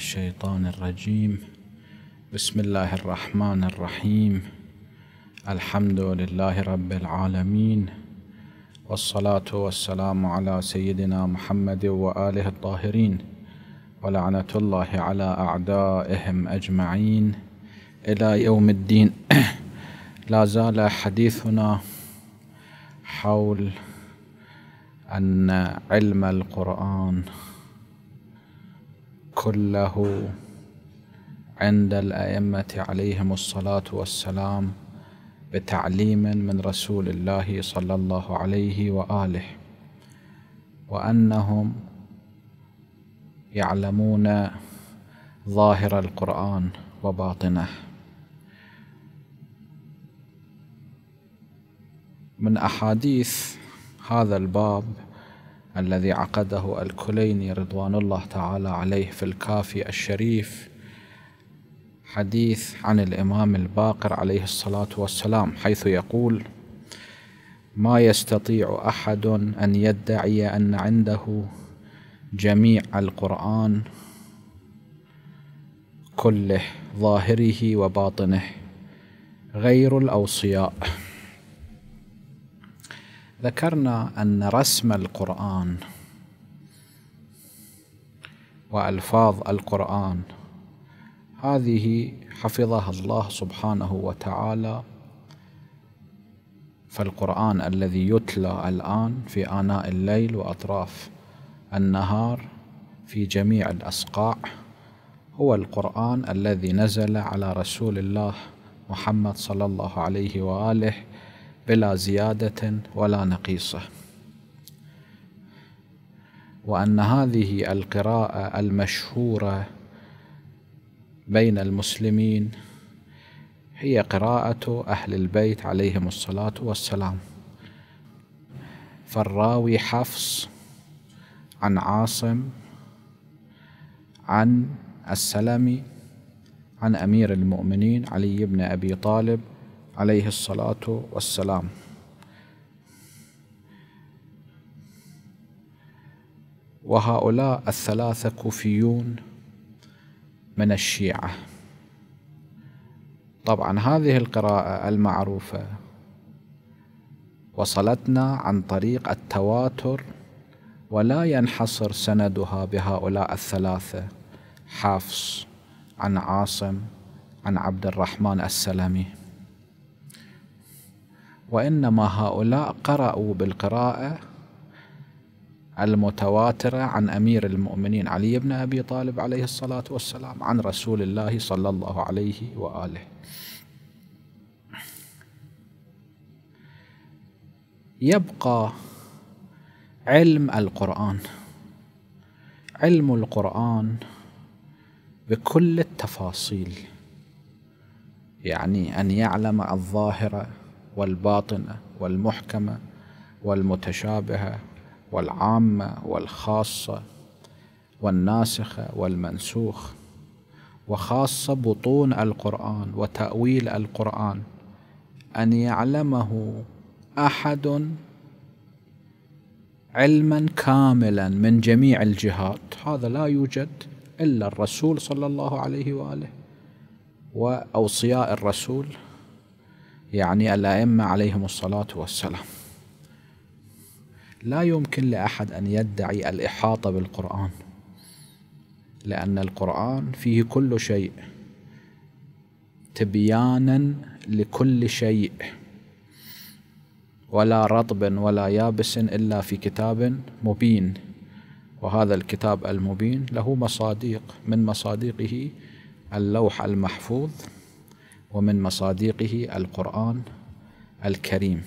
الشيطان الرجيم بسم الله الرحمن الرحيم الحمد لله رب العالمين والصلاة والسلام على سيدنا محمد وآله الطاهرين ولعنة الله على أعدائهم أجمعين إلى يوم الدين لا زال حديثنا حول أن علم القرآن كله عند الائمه عليهم الصلاه والسلام بتعليم من رسول الله صلى الله عليه واله وانهم يعلمون ظاهر القران وباطنه من احاديث هذا الباب الذي عقده الكليني رضوان الله تعالى عليه في الكافي الشريف حديث عن الإمام الباقر عليه الصلاة والسلام حيث يقول ما يستطيع أحد أن يدعي أن عنده جميع القرآن كله ظاهره وباطنه غير الأوصياء ذكرنا أن رسم القرآن وألفاظ القرآن هذه حفظها الله سبحانه وتعالى فالقرآن الذي يتلى الآن في آناء الليل وأطراف النهار في جميع الأصقاع هو القرآن الذي نزل على رسول الله محمد صلى الله عليه وآله بلا زيادة ولا نقيصة وأن هذه القراءة المشهورة بين المسلمين هي قراءة أهل البيت عليهم الصلاة والسلام فالراوي حفص عن عاصم عن السلمي عن أمير المؤمنين علي بن أبي طالب عليه الصلاة والسلام وهؤلاء الثلاثة كوفيون من الشيعة طبعا هذه القراءة المعروفة وصلتنا عن طريق التواتر ولا ينحصر سندها بهؤلاء الثلاثة حفص عن عاصم عن عبد الرحمن السلمي وإنما هؤلاء قرأوا بالقراءة المتواترة عن أمير المؤمنين علي بن أبي طالب عليه الصلاة والسلام عن رسول الله صلى الله عليه وآله يبقى علم القرآن علم القرآن بكل التفاصيل يعني أن يعلم الظاهرة والباطنه والمحكمه والمتشابهه والعامه والخاصه والناسخه والمنسوخ وخاصه بطون القران وتاويل القران ان يعلمه احد علما كاملا من جميع الجهات هذا لا يوجد الا الرسول صلى الله عليه واله واوصياء الرسول يعني الائمه عليهم الصلاه والسلام لا يمكن لاحد ان يدعي الاحاطه بالقران لان القران فيه كل شيء تبيانا لكل شيء ولا رطب ولا يابس الا في كتاب مبين وهذا الكتاب المبين له مصاديق من مصادقه اللوح المحفوظ ومن مصادقه القرآن الكريم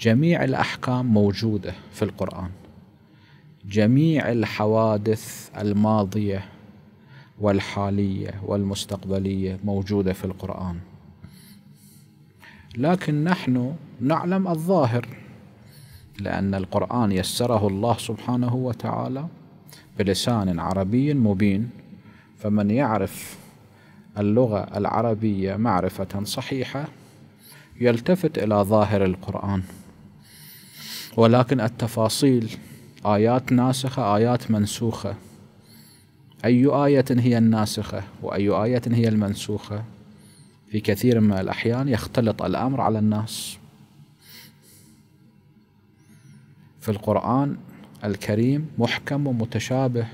جميع الأحكام موجودة في القرآن جميع الحوادث الماضية والحالية والمستقبلية موجودة في القرآن لكن نحن نعلم الظاهر لأن القرآن يسره الله سبحانه وتعالى بلسان عربي مبين فمن يعرف اللغة العربية معرفة صحيحة يلتفت إلى ظاهر القرآن ولكن التفاصيل آيات ناسخة آيات منسوخة أي آية هي الناسخة وأي آية هي المنسوخة في كثير من الأحيان يختلط الأمر على الناس في القرآن الكريم محكم ومتشابه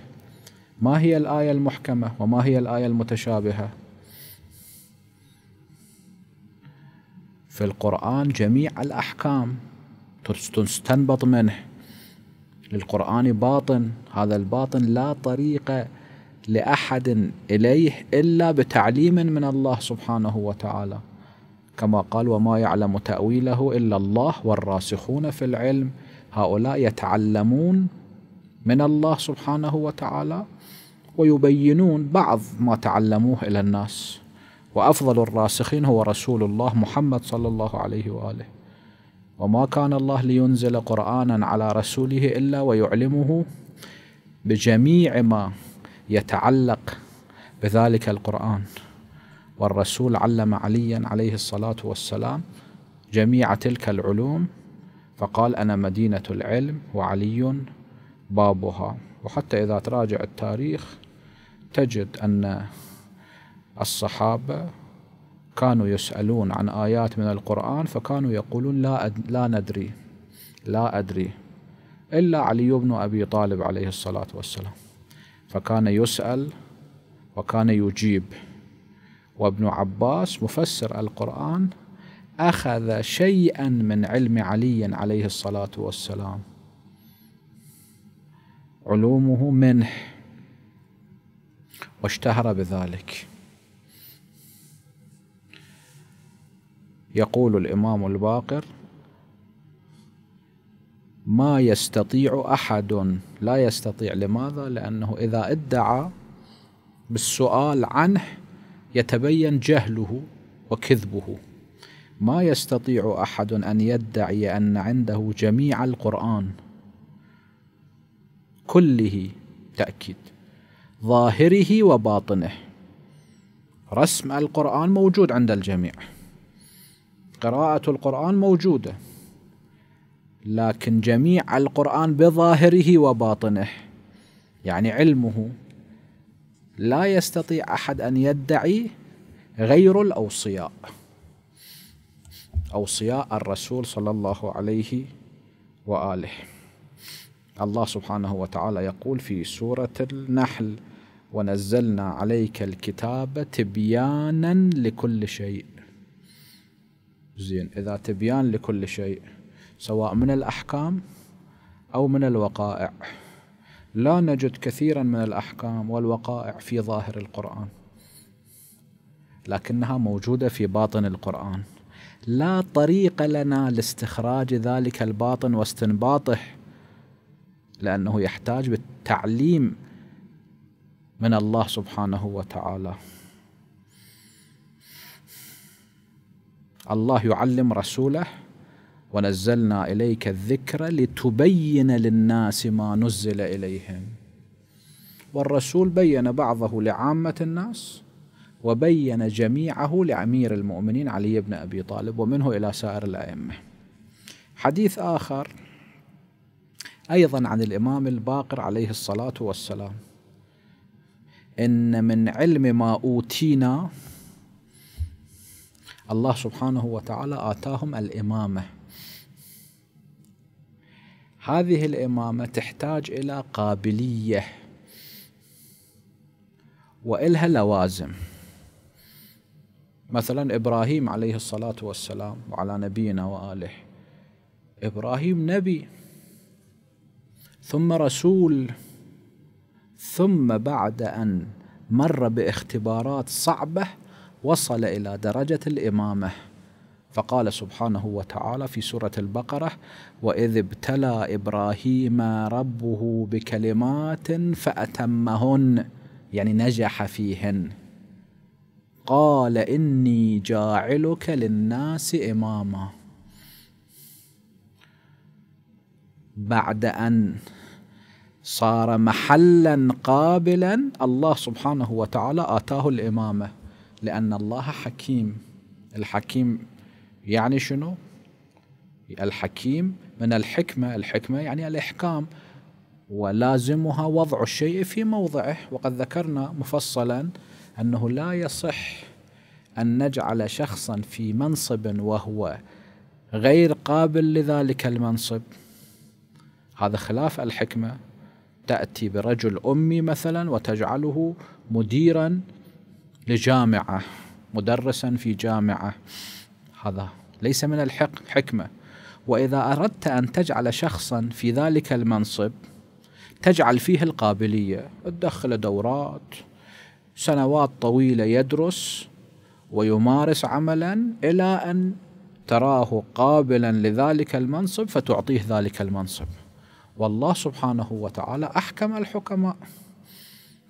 ما هي الآية المحكمة وما هي الآية المتشابهة في القرآن جميع الأحكام تستنبط منه للقرآن باطن هذا الباطن لا طريق لأحد إليه إلا بتعليم من الله سبحانه وتعالى كما قال وما يعلم تأويله إلا الله والراسخون في العلم هؤلاء يتعلمون من الله سبحانه وتعالى ويبينون بعض ما تعلموه إلى الناس وأفضل الراسخين هو رسول الله محمد صلى الله عليه وآله وما كان الله لينزل قرآنا على رسوله إلا ويعلمه بجميع ما يتعلق بذلك القرآن والرسول علم عليا عليه الصلاة والسلام جميع تلك العلوم فقال أنا مدينة العلم وعلي بابها وحتى إذا تراجع التاريخ تجد أن الصحابة كانوا يسألون عن آيات من القرآن فكانوا يقولون لا أد... لا ندري لا أدري إلا علي بن أبي طالب عليه الصلاة والسلام فكان يسأل وكان يجيب وابن عباس مفسر القرآن أخذ شيئا من علم علي عليه الصلاة والسلام علومه منه واشتهر بذلك يقول الإمام الباقر ما يستطيع أحد لا يستطيع لماذا؟ لأنه إذا ادعى بالسؤال عنه يتبين جهله وكذبه ما يستطيع أحد أن يدعي أن عنده جميع القرآن كله تأكيد ظاهره وباطنه رسم القرآن موجود عند الجميع قراءة القرآن موجودة لكن جميع القرآن بظاهره وباطنه يعني علمه لا يستطيع أحد أن يدعي غير الأوصياء أوصياء الرسول صلى الله عليه وآله الله سبحانه وتعالى يقول في سورة النحل ونزلنا عليك الكتاب تبيانا لكل شيء زين اذا تبيان لكل شيء سواء من الاحكام او من الوقائع لا نجد كثيرا من الاحكام والوقائع في ظاهر القران لكنها موجوده في باطن القران لا طريق لنا لاستخراج ذلك الباطن واستنباطه لانه يحتاج بالتعليم من الله سبحانه وتعالى الله يعلم رسوله ونزلنا اليك الذكر لتبين للناس ما نزل اليهم والرسول بين بعضه لعامه الناس وبين جميعه لامير المؤمنين علي بن ابي طالب ومنه الى سائر الائمه حديث اخر ايضا عن الامام الباقر عليه الصلاه والسلام ان من علم ما اوتينا الله سبحانه وتعالى آتاهم الإمامة هذه الإمامة تحتاج إلى قابلية وإلها لوازم مثلا إبراهيم عليه الصلاة والسلام وعلى نبينا وآله إبراهيم نبي ثم رسول ثم بعد أن مر باختبارات صعبة وصل إلى درجة الإمامة فقال سبحانه وتعالى في سورة البقرة وإذ ابتلى إبراهيم ربه بكلمات فأتمهن يعني نجح فيهن قال إني جاعلك للناس إماما بعد أن صار محلا قابلا الله سبحانه وتعالى آتاه الإمامة لأن الله حكيم الحكيم يعني شنو الحكيم من الحكمة الحكمة يعني الإحكام ولازمها وضع الشيء في موضعه وقد ذكرنا مفصلا أنه لا يصح أن نجعل شخصا في منصب وهو غير قابل لذلك المنصب هذا خلاف الحكمة تأتي برجل أمي مثلا وتجعله مديرا لجامعة مدرسا في جامعة هذا ليس من الحق حكمة وإذا أردت أن تجعل شخصا في ذلك المنصب تجعل فيه القابلية تدخل دورات سنوات طويلة يدرس ويمارس عملا إلى أن تراه قابلا لذلك المنصب فتعطيه ذلك المنصب والله سبحانه وتعالى أحكم الحكماء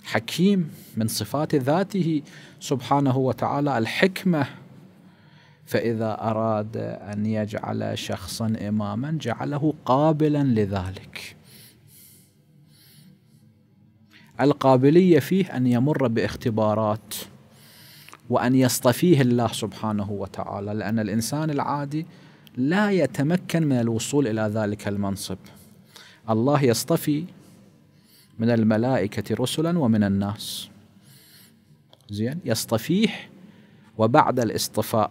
حكيم من صفات ذاته سبحانه وتعالى الحكمه فاذا اراد ان يجعل شخصا اماما جعله قابلا لذلك القابليه فيه ان يمر باختبارات وان يصطفيه الله سبحانه وتعالى لان الانسان العادي لا يتمكن من الوصول الى ذلك المنصب الله يصطفي من الملائكة رسلا ومن الناس زين يصطفيه وبعد الاصطفاء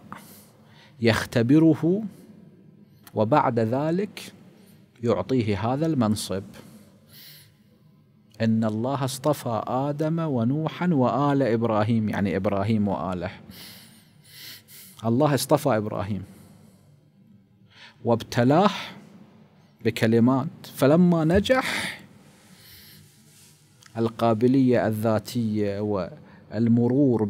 يختبره وبعد ذلك يعطيه هذا المنصب ان الله اصطفى ادم ونوحا وال ابراهيم يعني ابراهيم واله الله اصطفى ابراهيم وابتلاه بكلمات فلما نجح القابليه الذاتيه والمرور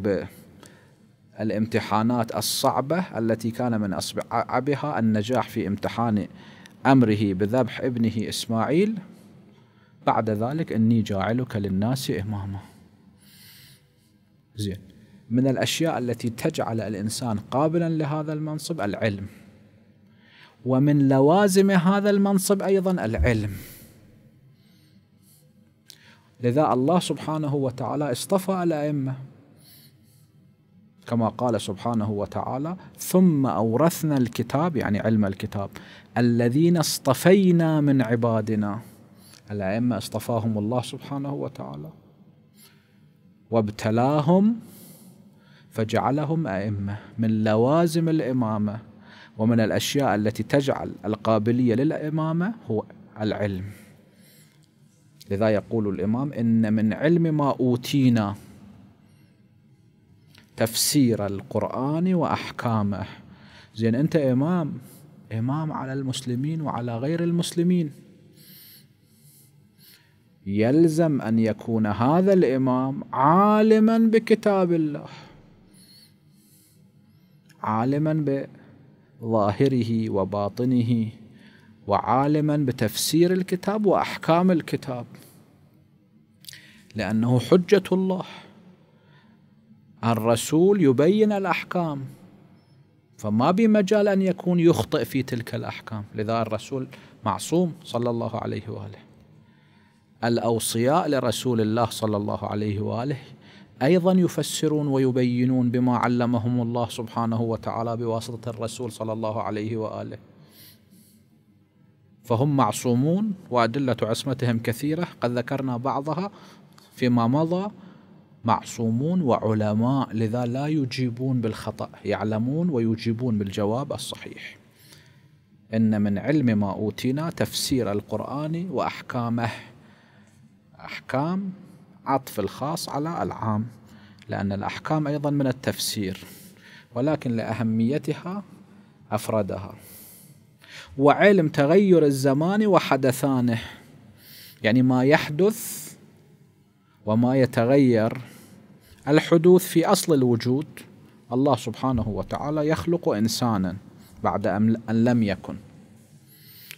بالامتحانات الصعبه التي كان من اصعبها النجاح في امتحان امره بذبح ابنه اسماعيل بعد ذلك اني جاعلك للناس اماما. زين من الاشياء التي تجعل الانسان قابلا لهذا المنصب العلم. ومن لوازم هذا المنصب ايضا العلم. لذا الله سبحانه وتعالى اصطفى الأئمة كما قال سبحانه وتعالى ثم أورثنا الكتاب يعني علم الكتاب الذين اصطفينا من عبادنا الأئمة اصطفاهم الله سبحانه وتعالى وابتلاهم فجعلهم أئمة من لوازم الإمامة ومن الأشياء التي تجعل القابلية للإمامة هو العلم لذا يقول الإمام إن من علم ما أوتينا تفسير القرآن وأحكامه زين أنت إمام إمام على المسلمين وعلى غير المسلمين يلزم أن يكون هذا الإمام عالما بكتاب الله عالما بظاهره وباطنه وعالما بتفسير الكتاب واحكام الكتاب لانه حجه الله الرسول يبين الاحكام فما بمجال ان يكون يخطئ في تلك الاحكام لذا الرسول معصوم صلى الله عليه واله الاوصياء لرسول الله صلى الله عليه واله ايضا يفسرون ويبينون بما علمهم الله سبحانه وتعالى بواسطه الرسول صلى الله عليه واله فهم معصومون وأدلة عصمتهم كثيرة قد ذكرنا بعضها فيما مضى معصومون وعلماء لذا لا يجيبون بالخطأ يعلمون ويجيبون بالجواب الصحيح إن من علم ما أوتينا تفسير القرآن وأحكامه أحكام عطف الخاص على العام لأن الأحكام أيضا من التفسير ولكن لأهميتها أفردها وعلم تغير الزمان وحدثانه يعني ما يحدث وما يتغير الحدوث في اصل الوجود الله سبحانه وتعالى يخلق انسانا بعد ان لم يكن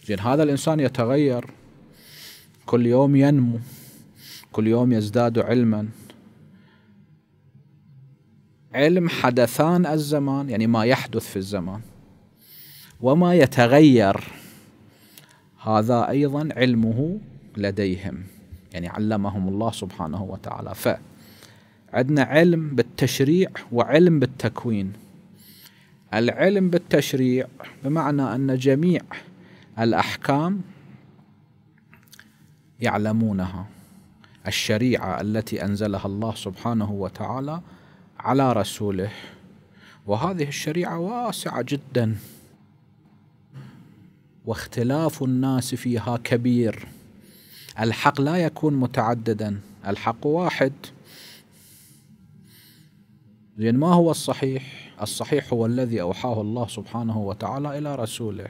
زين هذا الانسان يتغير كل يوم ينمو كل يوم يزداد علما علم حدثان الزمان يعني ما يحدث في الزمان وما يتغير هذا ايضا علمه لديهم يعني علمهم الله سبحانه وتعالى فعندنا علم بالتشريع وعلم بالتكوين العلم بالتشريع بمعنى ان جميع الاحكام يعلمونها الشريعه التي انزلها الله سبحانه وتعالى على رسوله وهذه الشريعه واسعه جدا واختلاف الناس فيها كبير الحق لا يكون متعددا الحق واحد زين ما هو الصحيح الصحيح هو الذي أوحاه الله سبحانه وتعالى إلى رسوله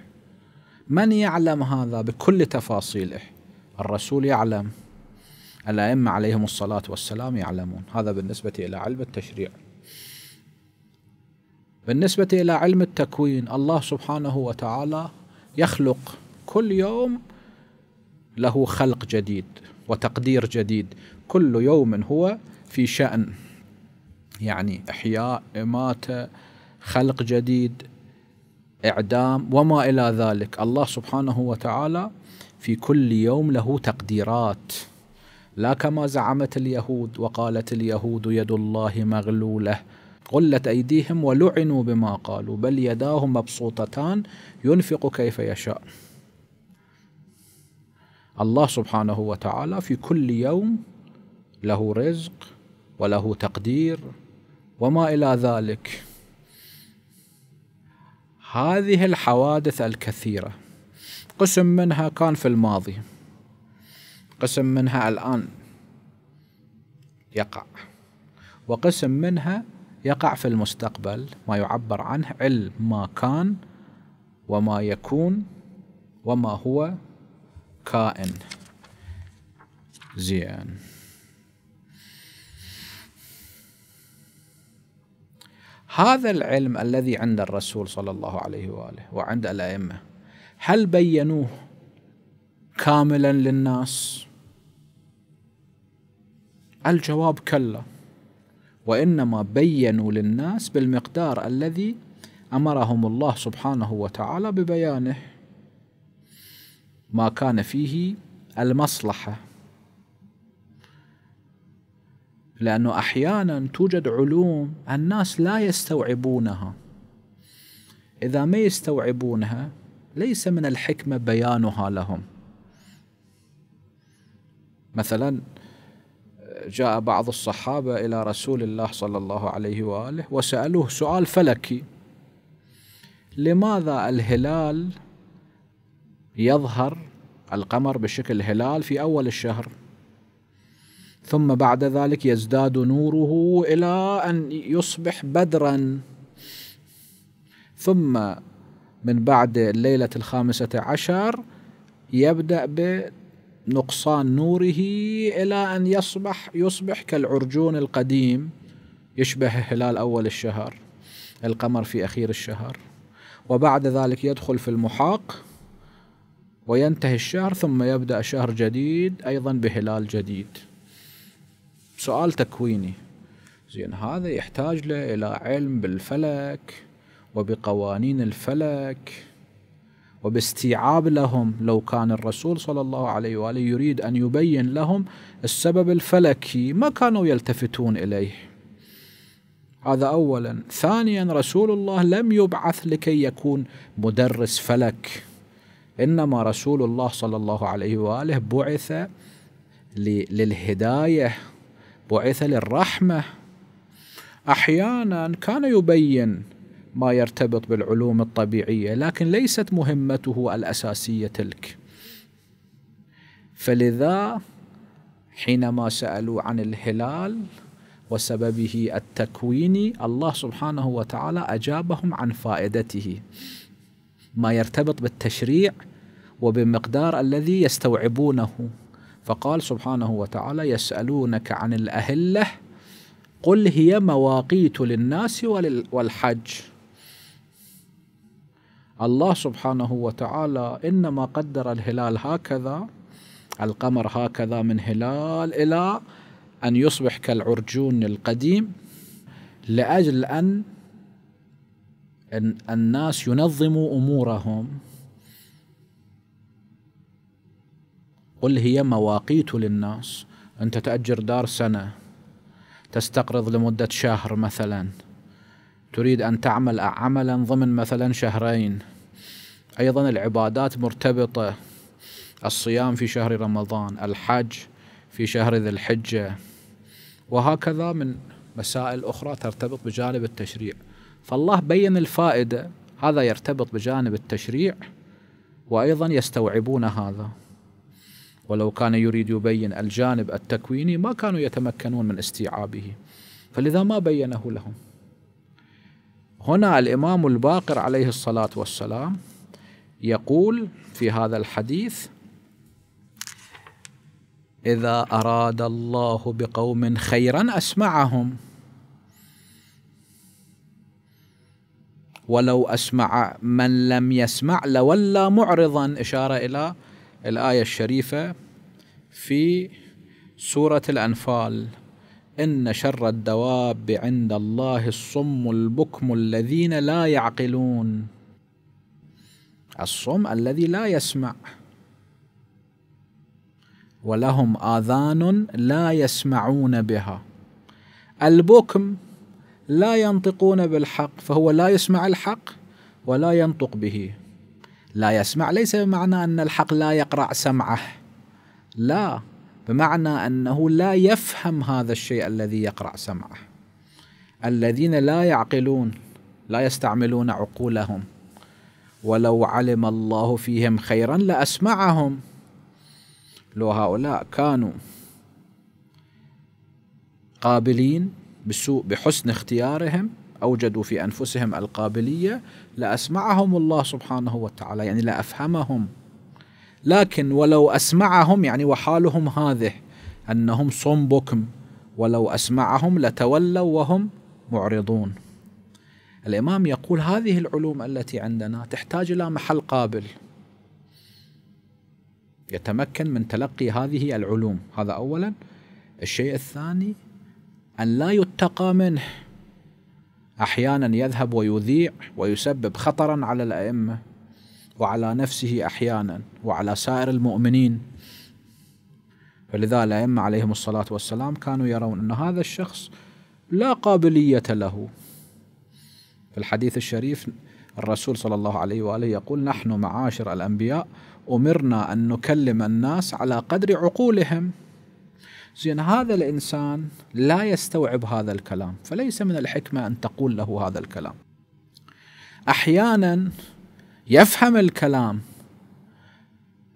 من يعلم هذا بكل تفاصيله الرسول يعلم الأئمة عليهم الصلاة والسلام يعلمون هذا بالنسبة إلى علم التشريع بالنسبة إلى علم التكوين الله سبحانه وتعالى يخلق كل يوم له خلق جديد وتقدير جديد كل يوم هو في شأن يعني إحياء إماتة خلق جديد إعدام وما إلى ذلك الله سبحانه وتعالى في كل يوم له تقديرات لا كما زعمت اليهود وقالت اليهود يد الله مغلوله غلت أيديهم ولعنوا بما قالوا بل يداه مبسوطتان ينفق كيف يشاء الله سبحانه وتعالى في كل يوم له رزق وله تقدير وما إلى ذلك هذه الحوادث الكثيرة قسم منها كان في الماضي قسم منها الآن يقع وقسم منها يقع في المستقبل ما يعبر عنه علم ما كان وما يكون وما هو كائن زين هذا العلم الذي عند الرسول صلى الله عليه واله وعند الائمه هل بينوه كاملا للناس الجواب كلا وإنما بينوا للناس بالمقدار الذي أمرهم الله سبحانه وتعالى ببيانه ما كان فيه المصلحة لأنه أحيانا توجد علوم الناس لا يستوعبونها إذا ما يستوعبونها ليس من الحكمة بيانها لهم مثلا جاء بعض الصحابة إلى رسول الله صلى الله عليه وآله وسألوه سؤال فلكي لماذا الهلال يظهر القمر بشكل هلال في أول الشهر ثم بعد ذلك يزداد نوره إلى أن يصبح بدرا ثم من بعد الليلة الخامسة عشر يبدأ ب نقصان نوره إلى أن يصبح يصبح كالعرجون القديم يشبه هلال أول الشهر القمر في أخير الشهر وبعد ذلك يدخل في المحاق وينتهي الشهر ثم يبدأ شهر جديد أيضا بهلال جديد سؤال تكويني زين هذا يحتاج له إلى علم بالفلك وبقوانين الفلك وباستيعاب لهم لو كان الرسول صلى الله عليه واله يريد ان يبين لهم السبب الفلكي ما كانوا يلتفتون اليه. هذا اولا، ثانيا رسول الله لم يبعث لكي يكون مدرس فلك انما رسول الله صلى الله عليه واله بعث للهدايه بعث للرحمه. احيانا كان يبين ما يرتبط بالعلوم الطبيعيه لكن ليست مهمته الاساسيه تلك فلذا حينما سالوا عن الهلال وسببه التكويني الله سبحانه وتعالى اجابهم عن فائدته ما يرتبط بالتشريع وبمقدار الذي يستوعبونه فقال سبحانه وتعالى يسالونك عن الاهله قل هي مواقيت للناس والحج الله سبحانه وتعالى إنما قدر الهلال هكذا القمر هكذا من هلال إلى أن يصبح كالعرجون القديم لأجل أن الناس ينظموا أمورهم قل هي مواقيت للناس أنت تأجر دار سنة تستقرض لمدة شهر مثلاً تريد أن تعمل عملا ضمن مثلا شهرين أيضا العبادات مرتبطة الصيام في شهر رمضان الحج في شهر ذي الحجة وهكذا من مسائل أخرى ترتبط بجانب التشريع فالله بين الفائدة هذا يرتبط بجانب التشريع وأيضا يستوعبون هذا ولو كان يريد يبين الجانب التكويني ما كانوا يتمكنون من استيعابه فلذا ما بينه لهم هنا الإمام الباقر عليه الصلاة والسلام يقول في هذا الحديث إذا أراد الله بقوم خيرا أسمعهم ولو أسمع من لم يسمع لولى معرضا إشارة إلى الآية الشريفة في سورة الأنفال إن شر الدواب عند الله الصم البكم الذين لا يعقلون الصم الذي لا يسمع ولهم آذان لا يسمعون بها البكم لا ينطقون بالحق فهو لا يسمع الحق ولا ينطق به لا يسمع ليس بمعنى أن الحق لا يقرع سمعه لا بمعنى انه لا يفهم هذا الشيء الذي يقرا سمعه الذين لا يعقلون لا يستعملون عقولهم ولو علم الله فيهم خيرا لاسمعهم لو هؤلاء كانوا قابلين بسوء بحسن اختيارهم اوجدوا في انفسهم القابليه لاسمعهم الله سبحانه وتعالى يعني لافهمهم لا لكن ولو أسمعهم يعني وحالهم هذه أنهم صم بكم ولو أسمعهم لتولوا وهم معرضون الإمام يقول هذه العلوم التي عندنا تحتاج إلى محل قابل يتمكن من تلقي هذه العلوم هذا أولا الشيء الثاني أن لا يتقى منه أحيانا يذهب ويذيع ويسبب خطرا على الأئمة وعلى نفسه أحيانا وعلى سائر المؤمنين فلذا الأئمة عليهم الصلاة والسلام كانوا يرون أن هذا الشخص لا قابلية له في الحديث الشريف الرسول صلى الله عليه وآله يقول نحن معاشر الأنبياء أمرنا أن نكلم الناس على قدر عقولهم زين هذا الإنسان لا يستوعب هذا الكلام فليس من الحكمة أن تقول له هذا الكلام أحيانا يفهم الكلام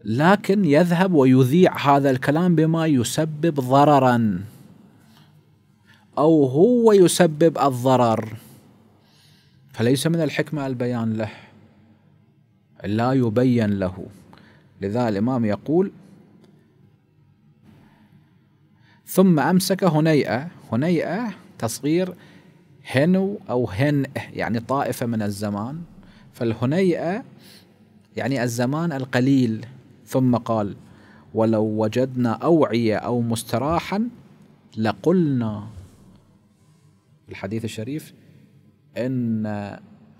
لكن يذهب ويذيع هذا الكلام بما يسبب ضررا او هو يسبب الضرر فليس من الحكمه البيان له لا يبين له لذا الامام يقول ثم امسك هنيئه هنيئه تصغير هنو او هن يعني طائفه من الزمان فالهنيئة يعني الزمان القليل ثم قال ولو وجدنا أوعية أو مستراحا لقلنا الحديث الشريف إن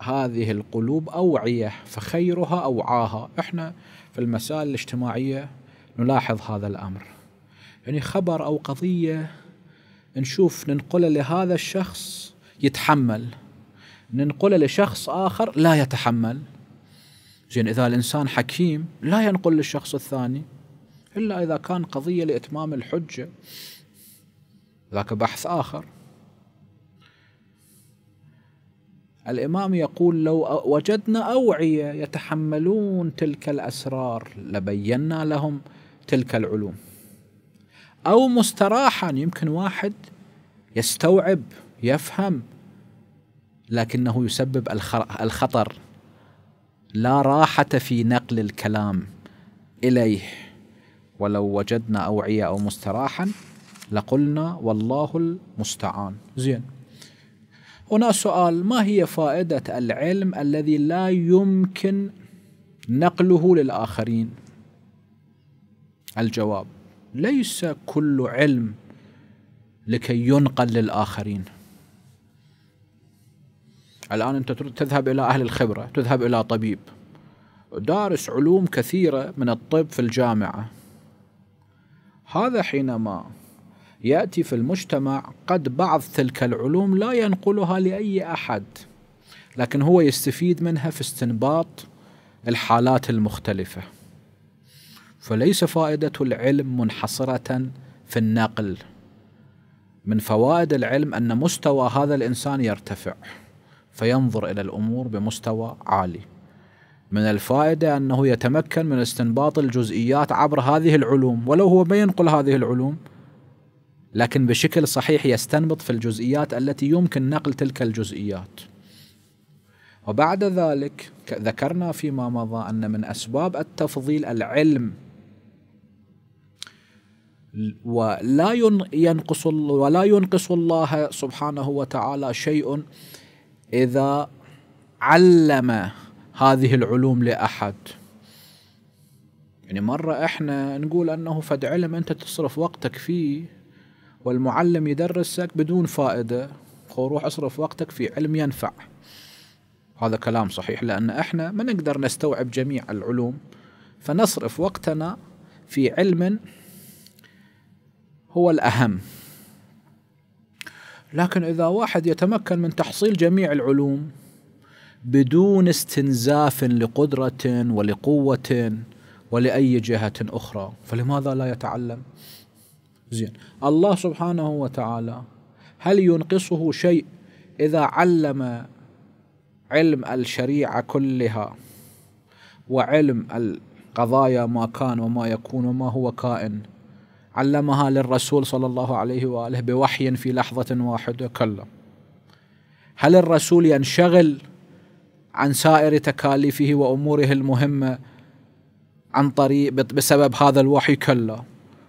هذه القلوب أوعية فخيرها أوعاها إحنا في المسائل الاجتماعية نلاحظ هذا الأمر يعني خبر أو قضية نشوف ننقله لهذا الشخص يتحمل ننقله لشخص آخر لا يتحمل زين إذا الإنسان حكيم لا ينقل للشخص الثاني إلا إذا كان قضية لإتمام الحجة ذاك بحث آخر الإمام يقول لو وجدنا أوعية يتحملون تلك الأسرار لبينا لهم تلك العلوم أو مستراحا يمكن واحد يستوعب يفهم لكنه يسبب الخطر لا راحة في نقل الكلام إليه ولو وجدنا أوعية أو مستراحا لقلنا والله المستعان زين هنا سؤال ما هي فائدة العلم الذي لا يمكن نقله للآخرين الجواب ليس كل علم لكي ينقل للآخرين الآن أنت تذهب إلى أهل الخبرة تذهب إلى طبيب دارس علوم كثيرة من الطب في الجامعة هذا حينما يأتي في المجتمع قد بعض تلك العلوم لا ينقلها لأي أحد لكن هو يستفيد منها في استنباط الحالات المختلفة فليس فائدة العلم منحصرة في النقل من فوائد العلم أن مستوى هذا الإنسان يرتفع فينظر الى الامور بمستوى عالي. من الفائده انه يتمكن من استنباط الجزئيات عبر هذه العلوم، ولو هو ما ينقل هذه العلوم لكن بشكل صحيح يستنبط في الجزئيات التي يمكن نقل تلك الجزئيات. وبعد ذلك ذكرنا فيما مضى ان من اسباب التفضيل العلم ولا ينقص ولا ينقص الله سبحانه وتعالى شيء اذا علم هذه العلوم لاحد يعني مرة احنا نقول انه فد علم انت تصرف وقتك فيه والمعلم يدرسك بدون فائدة خو روح اصرف وقتك في علم ينفع هذا كلام صحيح لان احنا ما نقدر نستوعب جميع العلوم فنصرف وقتنا في علم هو الاهم لكن إذا واحد يتمكن من تحصيل جميع العلوم بدون استنزاف لقدرة ولقوة ولأي جهة أخرى فلماذا لا يتعلم زين الله سبحانه وتعالى هل ينقصه شيء إذا علم علم الشريعة كلها وعلم القضايا ما كان وما يكون وما هو كائن علمها للرسول صلى الله عليه واله بوحي في لحظه واحده كلا هل الرسول ينشغل عن سائر تكاليفه واموره المهمه عن طريق بسبب هذا الوحي كلا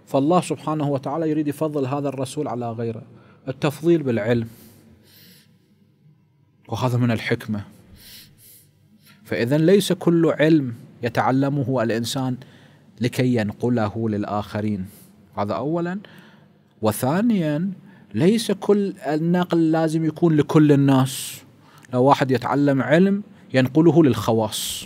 فالله سبحانه وتعالى يريد يفضل هذا الرسول على غيره التفضيل بالعلم وهذا من الحكمه فاذا ليس كل علم يتعلمه الانسان لكي ينقله للاخرين هذا أولا وثانيا ليس كل النقل لازم يكون لكل الناس لو واحد يتعلم علم ينقله للخواص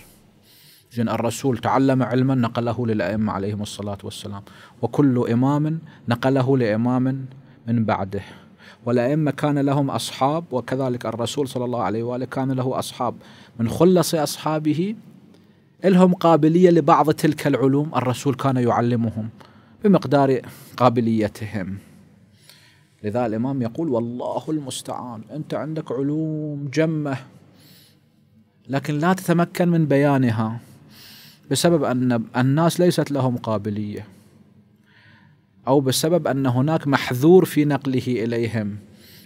زين الرسول تعلم علما نقله للأئمة عليهم الصلاة والسلام وكل إمام نقله لإمام من بعده والأئمة كان لهم أصحاب وكذلك الرسول صلى الله عليه وآله كان له أصحاب من خلص أصحابه لهم قابلية لبعض تلك العلوم الرسول كان يعلمهم بمقدار قابليتهم لذا الإمام يقول والله المستعان أنت عندك علوم جمة لكن لا تتمكن من بيانها بسبب أن الناس ليست لهم قابلية أو بسبب أن هناك محذور في نقله إليهم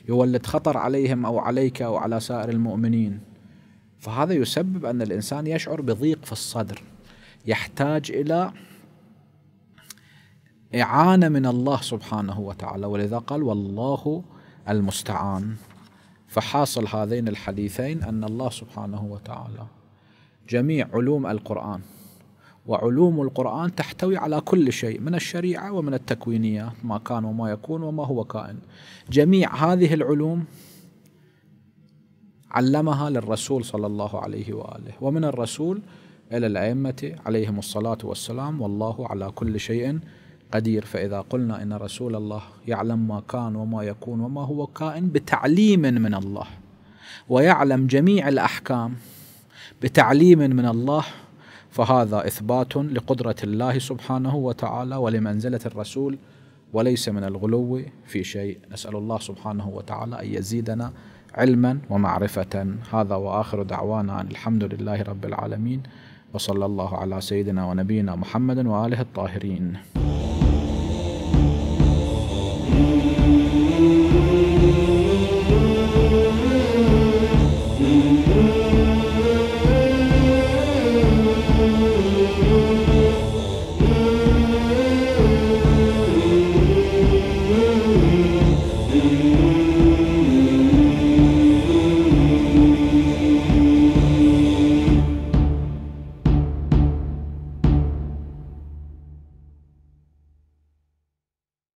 يولد خطر عليهم أو عليك أو على سائر المؤمنين فهذا يسبب أن الإنسان يشعر بضيق في الصدر يحتاج إلى إعانة من الله سبحانه وتعالى ولذا قال والله المستعان فحاصل هذين الحديثين أن الله سبحانه وتعالى جميع علوم القرآن وعلوم القرآن تحتوي على كل شيء من الشريعة ومن التكوينيات ما كان وما يكون وما هو كائن جميع هذه العلوم علمها للرسول صلى الله عليه وآله ومن الرسول إلى الأئمة عليهم الصلاة والسلام والله على كل شيء قدير فإذا قلنا إن رسول الله يعلم ما كان وما يكون وما هو كائن بتعليم من الله ويعلم جميع الأحكام بتعليم من الله فهذا إثبات لقدرة الله سبحانه وتعالى ولمنزلة الرسول وليس من الغلو في شيء نسأل الله سبحانه وتعالى أن يزيدنا علما ومعرفة هذا وآخر دعوانا أن الحمد لله رب العالمين وصلى الله على سيدنا ونبينا محمد وآله الطاهرين